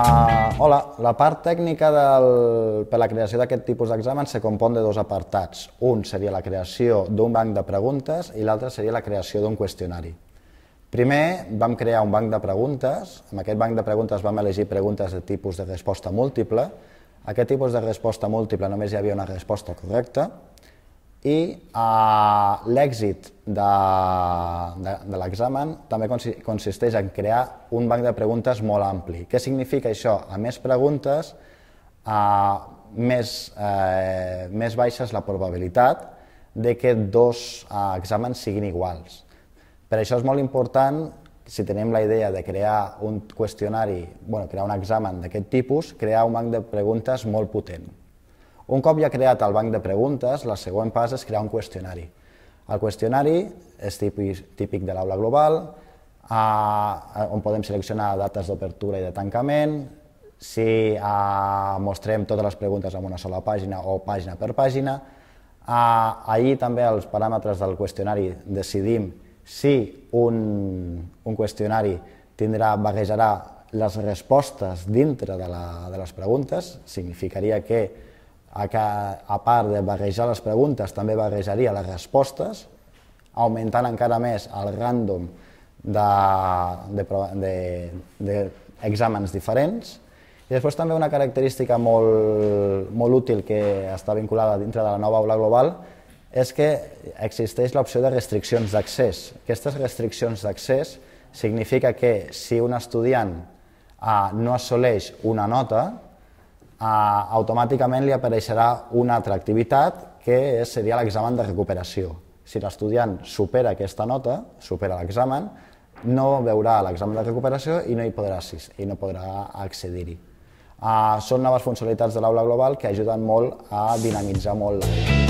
Ah, hola, la part tècnica del, per la creació d'aquest tipus d'examen se compon de dos apartats. Un seria la creació d'un banc de preguntes i l'altre seria la creació d'un qüestionari. Primer vam crear un banc de preguntes. Amb aquest banc de preguntes vam elegir preguntes de tipus de resposta múltiple. Aquest tipus de resposta múltiple només hi havia una resposta correcta i eh, l'èxit de, de, de l'examen també consisteix en crear un banc de preguntes molt ampli. Què significa això? A més preguntes, eh, més, eh, més baixa és la probabilitat de que dos eh, exàmens siguin iguals. Per això és molt important, si tenim la idea de crear un qüestionari, bueno, crear un examen d'aquest tipus, crear un banc de preguntes molt potent. Un cop ja creat el banc de preguntes, la següent pas és crear un qüestionari. El qüestionari és típic, típic de l'aula global, eh, on podem seleccionar dates d'obertura i de tancament, si eh, mostrem totes les preguntes en una sola pàgina o pàgina per pàgina. Eh, ahir també els paràmetres del qüestionari decidim si un, un qüestionari tindrà, vaguejarà les respostes dintre de, la, de les preguntes, significaria que a que, a part de barrejar les preguntes, també barrejaria les respostes, augmentant encara més el random d'exàmens de, de, de, diferents. I després també una característica molt, molt útil que està vinculada dintre de la nova aula global és que existeix l'opció de restriccions d'accés. Aquestes restriccions d'accés significa que si un estudiant eh, no assoleix una nota, eh, automàticament li apareixerà una altra activitat que seria l'examen de recuperació. Si l'estudiant supera aquesta nota, supera l'examen, no veurà l'examen de recuperació i no hi podrà, i no podrà accedir-hi. Uh, són noves funcionalitats de l'aula global que ajuden molt a dinamitzar molt l'aula.